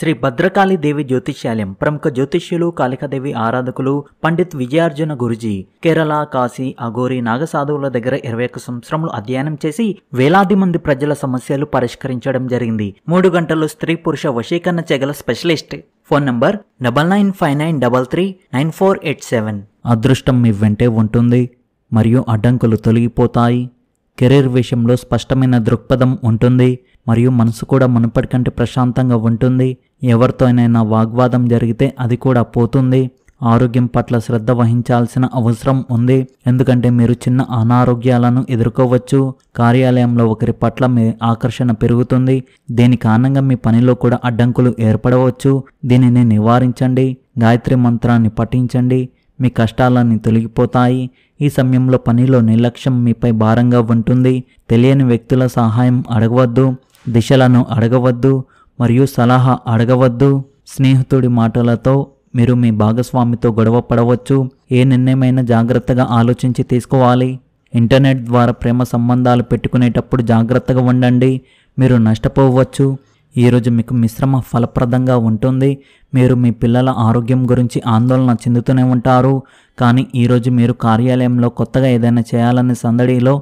శ్రీ భద్రకాళి దేవి జ్యోతిష్యాలయం ప్రముఖ జ్యోతిష్యులు కాళికాదేవి ఆరాధకులు పండిత్ విజయార్జున గురుజీ కేరళ కాశీ అఘోరి నాగసాధువుల దగ్గర ఇరవై ఒక్క సంవత్సరములు అధ్యయనం చేసి వేలాది మంది ప్రజల సమస్యలు పరిష్కరించడం జరిగింది మూడు గంటలు స్త్రీ పురుష వశీకరణ చెగల specialist phone number double nine five nine double three nine four eight seven అదృష్టం మీ వెంటే ఉంటుంది మరియు అడ్డంకులు తొలగిపోతాయి కెరీర్ విషయంలో స్పష్టమైన దృక్పథం ఉంటుంది మరియు మనసు కూడా మునుపటికంటే ప్రశాంతంగా ఉంటుంది ఎవరితోనైనా వాగ్వాదం జరిగితే అది కూడా పోతుంది ఆరోగ్యం పట్ల శ్రద్ధ వహించాల్సిన అవసరం ఉంది ఎందుకంటే మీరు చిన్న అనారోగ్యాలను ఎదుర్కోవచ్చు కార్యాలయంలో ఒకరి పట్ల మీ ఆకర్షణ పెరుగుతుంది దీని కారణంగా మీ పనిలో కూడా అడ్డంకులు ఏర్పడవచ్చు దీనిని నివారించండి గాయత్రి మంత్రాన్ని పఠించండి మీ కష్టాలన్నీ తొలగిపోతాయి ఈ సమయంలో పనిలో నిర్లక్ష్యం మీపై భారంగా ఉంటుంది తెలియని వ్యక్తుల సహాయం అడగవద్దు దిశలను అడగవద్దు మరియు సలహా అడగవద్దు స్నేహితుడి మాటలతో మీరు మీ భాగస్వామితో గొడవ పడవచ్చు ఏ నిర్ణయమైనా జాగ్రత్తగా ఆలోచించి తీసుకోవాలి ఇంటర్నెట్ ద్వారా ప్రేమ సంబంధాలు పెట్టుకునేటప్పుడు జాగ్రత్తగా ఉండండి మీరు నష్టపోవచ్చు ఈరోజు మీకు మిశ్రమ ఫలప్రదంగా ఉంటుంది మీరు మీ పిల్లల ఆరోగ్యం గురించి ఆందోళన చెందుతూనే ఉంటారు కానీ ఈరోజు మీరు కార్యాలయంలో కొత్తగా ఏదైనా చేయాలనే సందడిలో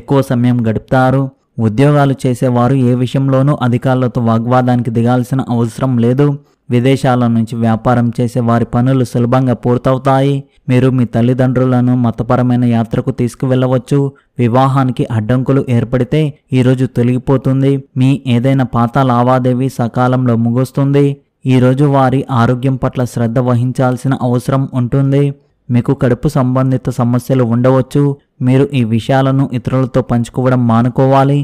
ఎక్కువ సమయం గడుపుతారు ఉద్యోగాలు చేసేవారు ఏ విషయంలోనూ అధికారులతో వాగ్వాదానికి దిగాల్సిన అవసరం లేదు విదేశాల నుంచి వ్యాపారం చేసే వారి పనులు సులభంగా పూర్తవుతాయి మీరు మీ తల్లిదండ్రులను మతపరమైన యాత్రకు తీసుకువెళ్ళవచ్చు వివాహానికి అడ్డంకులు ఏర్పడితే ఈరోజు తొలగిపోతుంది మీ ఏదైనా పాత లావాదేవీ సకాలంలో ముగుస్తుంది ఈరోజు వారి ఆరోగ్యం పట్ల శ్రద్ధ వహించాల్సిన అవసరం ఉంటుంది మీకు కడుపు సంబంధిత సమస్యలు ఉండవచ్చు మీరు ఈ విషయాలను ఇతరులతో పంచుకోవడం మానుకోవాలి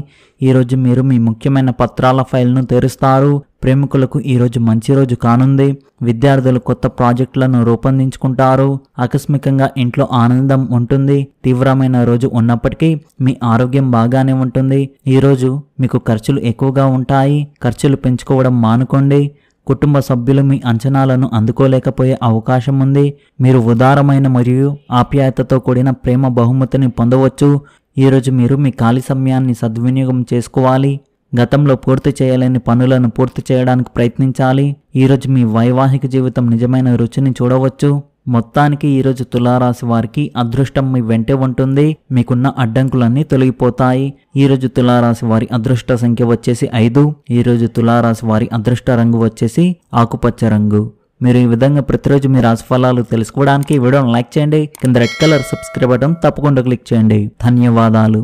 ఈరోజు మీరు మీ ముఖ్యమైన పత్రాల ఫైల్ను తెరుస్తారు ప్రేమికులకు ఈరోజు మంచి రోజు కానుంది విద్యార్థులు కొత్త ప్రాజెక్టులను రూపొందించుకుంటారు ఆకస్మికంగా ఇంట్లో ఆనందం ఉంటుంది తీవ్రమైన రోజు ఉన్నప్పటికీ మీ ఆరోగ్యం బాగానే ఉంటుంది ఈరోజు మీకు ఖర్చులు ఎక్కువగా ఉంటాయి ఖర్చులు పెంచుకోవడం మానుకోండి కుటుంబ సభ్యులు మీ అంచనాలను అందుకోలేకపోయే అవకాశం ఉంది మీరు ఉదారమైన మరియు ఆప్యాయతతో కూడిన ప్రేమ బహుమతిని పొందవచ్చు ఈరోజు మీరు మీ ఖాళీ సమయాన్ని సద్వినియోగం చేసుకోవాలి గతంలో పూర్తి చేయలేని పనులను పూర్తి చేయడానికి ప్రయత్నించాలి ఈరోజు మీ వైవాహిక జీవితం నిజమైన రుచిని చూడవచ్చు మొత్తానికి ఈరోజు తులారాశి వారికి అదృష్టం మీ వెంటే ఉంటుంది మీకున్న అడ్డంకులన్నీ తొలగిపోతాయి ఈరోజు తులారాశి వారి అదృష్ట సంఖ్య వచ్చేసి ఐదు ఈరోజు తులారాశి వారి అదృష్ట రంగు వచ్చేసి ఆకుపచ్చ రంగు మీరు ఈ విధంగా ప్రతిరోజు మీ ఫలాలు తెలుసుకోవడానికి వీడియోను లైక్ చేయండి కింద రెడ్ కలర్ సబ్స్క్రైబ్ బటన్ తప్పకుండా క్లిక్ చేయండి ధన్యవాదాలు